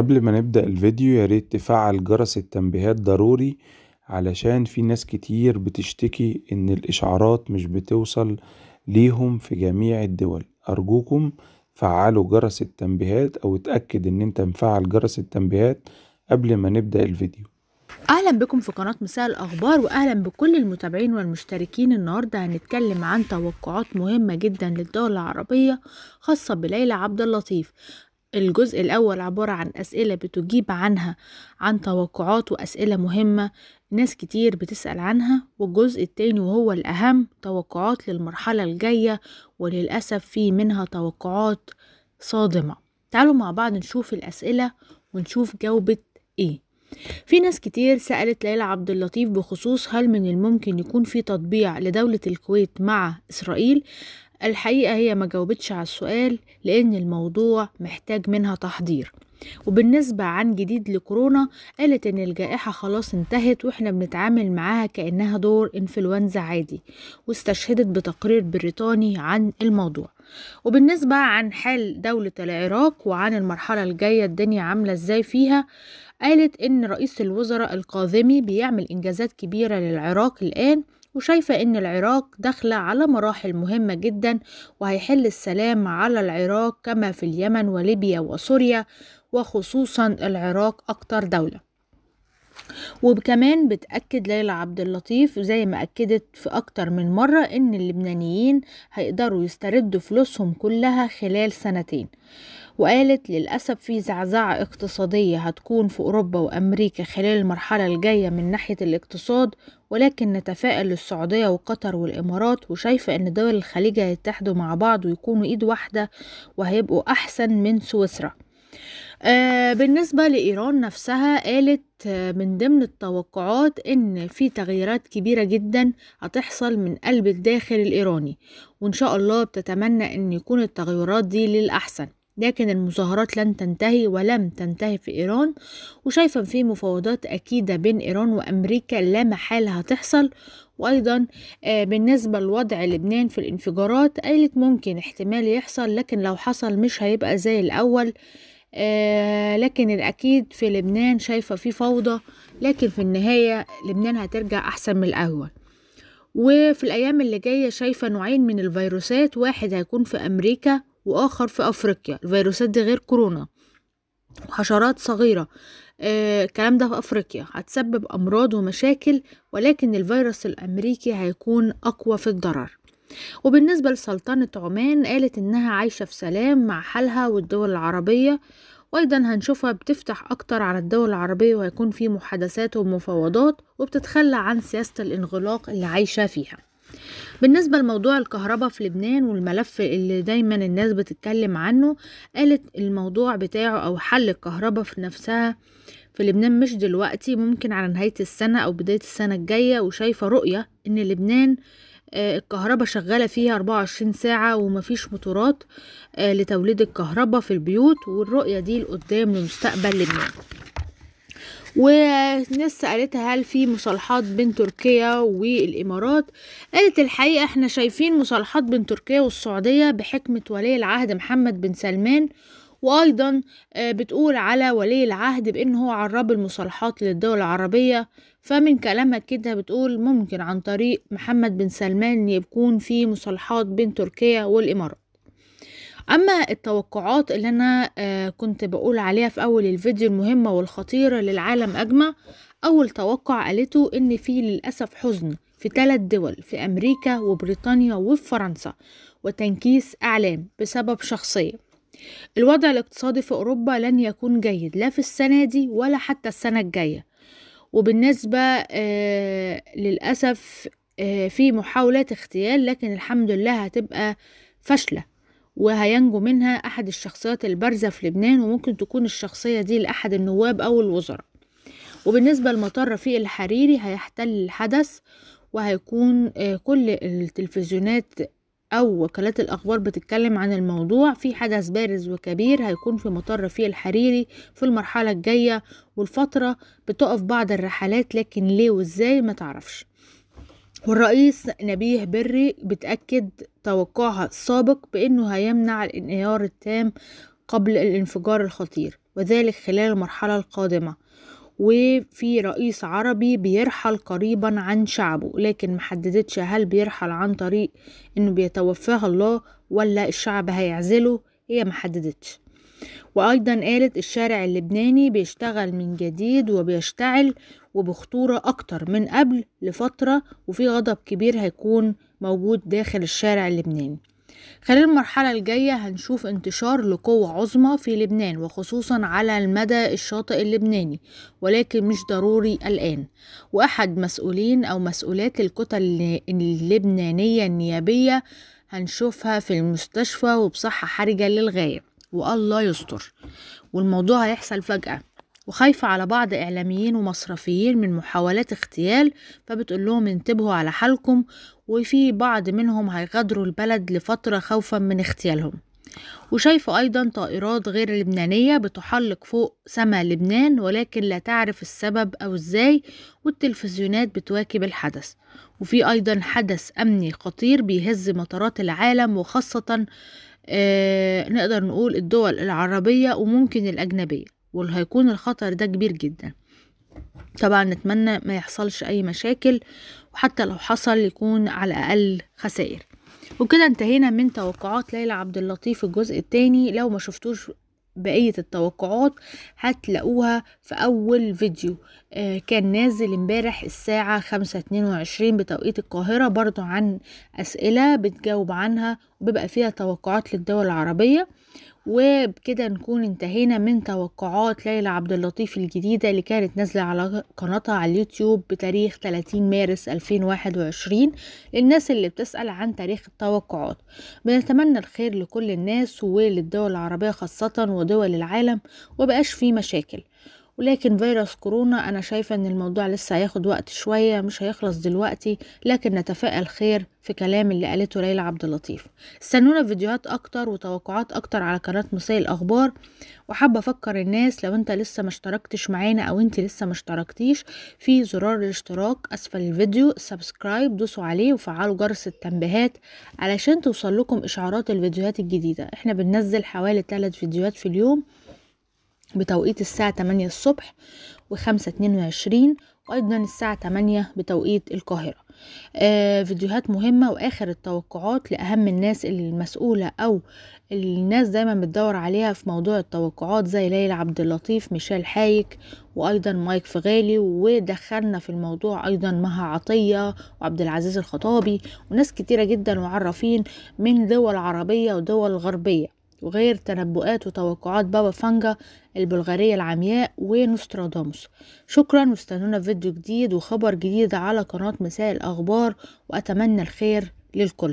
قبل ما نبدأ الفيديو ياريت تفعل جرس التنبيهات ضروري علشان في ناس كتير بتشتكي إن الإشعارات مش بتوصل ليهم في جميع الدول أرجوكم فعلوا جرس التنبيهات أو اتأكد إن أنت مفعل جرس التنبيهات قبل ما نبدأ الفيديو اهلا بكم في قناه مساء الاخبار واهلا بكل المتابعين والمشتركين النهارده هنتكلم عن توقعات مهمه جدا للدول العربيه خاصه بليلى عبد اللطيف الجزء الأول عبارة عن أسئلة بتجيب عنها عن توقعات وأسئلة مهمة ناس كتير بتسأل عنها والجزء التاني وهو الأهم توقعات للمرحلة الجاية وللأسف في منها توقعات صادمة تعالوا مع بعض نشوف الأسئلة ونشوف جاوبة إيه في ناس كتير سألت ليلى عبد اللطيف بخصوص هل من الممكن يكون في تطبيع لدولة الكويت مع إسرائيل الحقيقة هي ما جاوبتش على السؤال لأن الموضوع محتاج منها تحضير وبالنسبة عن جديد لكورونا قالت إن الجائحة خلاص انتهت وإحنا بنتعامل معاها كأنها دور إنفلونزا عادي واستشهدت بتقرير بريطاني عن الموضوع وبالنسبة عن حال دولة العراق وعن المرحلة الجاية الدنيا عاملة إزاي فيها قالت إن رئيس الوزراء القاذمي بيعمل إنجازات كبيرة للعراق الآن وشايفة إن العراق داخلة على مراحل مهمة جدا وهيحل السلام على العراق كما في اليمن وليبيا وسوريا وخصوصا العراق أكتر دولة وكمان بتأكد ليلى عبد اللطيف زي ما أكدت في أكتر من مرة إن اللبنانيين هيقدروا يستردوا فلوسهم كلها خلال سنتين وقالت للأسف في زعزعة اقتصادية هتكون في أوروبا وأمريكا خلال المرحلة الجاية من ناحية الاقتصاد ولكن نتفائل للسعودية وقطر والإمارات وشايفة إن دول الخليج هيتحدوا مع بعض ويكونوا إيد واحدة وهيبقوا أحسن من سويسرا آه بالنسبة لإيران نفسها قالت آه، من ضمن التوقعات ان في تغييرات كبيرة جدا هتحصل من قلب الداخل الايراني وان شاء الله بتتمنى ان يكون التغيرات دي للاحسن لكن المظاهرات لن تنتهي ولم تنتهي في إيران وشايفا في مفاوضات أكيدة بين إيران وأمريكا لا محالة هتحصل وأيضا آه، بالنسبة لوضع لبنان في الانفجارات قالت ممكن احتمال يحصل لكن لو حصل مش هيبقى زي الأول آه، لكن الأكيد في لبنان شايفة في فوضى لكن في النهاية لبنان هترجع أحسن من الأول وفي الأيام اللي جاية شايفة نوعين من الفيروسات واحد هيكون في أمريكا وآخر في أفريقيا الفيروسات دي غير كورونا وحشرات صغيرة آه الكلام ده في أفريقيا هتسبب أمراض ومشاكل ولكن الفيروس الأمريكي هيكون أقوى في الضرر وبالنسبة لسلطنة عمان قالت إنها عايشة في سلام مع حالها والدول العربية وأيضا هنشوفها بتفتح أكتر على الدول العربية وهيكون في محادثات ومفاوضات وبتتخلى عن سياسة الانغلاق اللي عايشة فيها بالنسبة لموضوع الكهرباء في لبنان والملف اللي دايما الناس بتتكلم عنه قالت الموضوع بتاعه أو حل الكهرباء في نفسها في لبنان مش دلوقتي ممكن على نهاية السنة أو بداية السنة الجاية وشايفة رؤية إن لبنان آه، الكهرباء شغالة فيها 24 ساعة ومفيش موتورات آه، لتوليد الكهرباء في البيوت والرؤية دي لقدام لمستقبل لبنان وناس سألتها هل في مصالحات بين تركيا والإمارات قالت الحقيقة احنا شايفين مصالحات بين تركيا والسعودية بحكمة ولي العهد محمد بن سلمان وأيضا آه، بتقول على ولي العهد بأن هو عرب المصالحات للدول العربية فمن كلامها كده بتقول ممكن عن طريق محمد بن سلمان يكون في مصالحات بين تركيا والإمارات اما التوقعات اللي انا آه، كنت بقول عليها في اول الفيديو المهمة والخطيرة للعالم اجمع اول توقع قالته ان في للاسف حزن في ثلاث دول في امريكا وبريطانيا وفرنسا وتنكيس اعلام بسبب شخصية الوضع الاقتصادي في أوروبا لن يكون جيد لا في السنة دي ولا حتى السنة الجاية وبالنسبة آه، للأسف آه، في محاولات اغتيال لكن الحمد لله هتبقى فاشلة وهينجو منها أحد الشخصيات البارزة في لبنان وممكن تكون الشخصية دي لأحد النواب أو الوزراء وبالنسبة لمطار رفيق الحريري هيحتل الحدث وهيكون آه، كل التلفزيونات أو وكالات الأخبار بتتكلم عن الموضوع في حدث بارز وكبير هيكون في مطار رفيق الحريري في المرحلة الجاية والفترة بتقف بعض الرحلات لكن ليه وإزاي ما تعرفش والرئيس نبيه بري بتأكد توقعها السابق بأنه هيمنع الانهيار التام قبل الانفجار الخطير وذلك خلال المرحلة القادمة وفي رئيس عربي بيرحل قريبا عن شعبه لكن محددتش هل بيرحل عن طريق انه بيتوفاه الله ولا الشعب هيعزله هي محددتش وأيضا قالت الشارع اللبناني بيشتغل من جديد وبيشتعل وبخطورة أكتر من قبل لفترة وفي غضب كبير هيكون موجود داخل الشارع اللبناني خلال المرحلة الجاية هنشوف انتشار لقوة عظمى في لبنان وخصوصا على المدى الشاطئ اللبناني ولكن مش ضروري الآن وأحد مسؤولين أو مسؤولات الكتل اللبنانية النيابية هنشوفها في المستشفى وبصحة حرجة للغاية والله يستر والموضوع هيحصل فجأة وخايفة على بعض إعلاميين ومصرفيين من محاولات اغتيال فبتقول لهم انتبهوا على حالكم وفي بعض منهم هيغادروا البلد لفترة خوفا من اغتيالهم وشايفة أيضا طائرات غير لبنانية بتحلق فوق سماء لبنان ولكن لا تعرف السبب أو إزاي والتلفزيونات بتواكب الحدث وفي أيضا حدث أمني خطير بيهز مطارات العالم وخاصة آه نقدر نقول الدول العربية وممكن الأجنبية وهيكون الخطر ده كبير جدا طبعا نتمنى ما يحصلش اي مشاكل وحتى لو حصل يكون على الاقل خسائر وكده انتهينا من توقعات ليلى عبد اللطيف الجزء الثاني لو ما شفتوش بقية التوقعات هتلاقوها في أول فيديو آه كان نازل امبارح الساعة خمسة اتنين وعشرين بتوقيت القاهرة برضو عن أسئلة بتجاوب عنها وبيبقى فيها توقعات للدول العربية وبكده نكون انتهينا من توقعات ليلى عبد اللطيف الجديدة اللي كانت نازلة على قناتها على اليوتيوب بتاريخ 30 مارس 2021 للناس اللي بتسأل عن تاريخ التوقعات بنتمنى الخير لكل الناس وللدول العربية خاصة ودول العالم وبقاش فيه مشاكل ولكن فيروس كورونا أنا شايفة أن الموضوع لسه هياخد وقت شوية مش هيخلص دلوقتي لكن نتفائل خير في كلام اللي قالته ليلى عبد اللطيف استنونا فيديوهات أكتر وتوقعات أكتر على قناة مساء الأخبار وحابة أفكر الناس لو أنت لسه ما اشتركتش معانا أو أنت لسه ما اشتركتيش في زرار الاشتراك أسفل الفيديو سبسكرايب دوسوا عليه وفعلوا جرس التنبيهات علشان توصل لكم إشعارات الفيديوهات الجديدة احنا بننزل حوالي 3 فيديوهات في اليوم بتوقيت الساعة 8 الصبح و5 22 وأيضا الساعة 8 بتوقيت القاهرة آه فيديوهات مهمة وآخر التوقعات لأهم الناس المسؤولة أو الناس دايما بتدور عليها في موضوع التوقعات زي ليلى عبد اللطيف ميشيل حايك وأيضا مايك فغالي ودخلنا في الموضوع أيضا مها عطية وعبد العزيز الخطابي وناس كتيرة جدا وعرفين من دول عربية ودول غربية وغير تنبؤات وتوقعات بابا فانجا البلغارية العمياء ونوستراداموس شكرا واستنونا في فيديو جديد وخبر جديد على قناة مساء الأخبار وأتمنى الخير للكل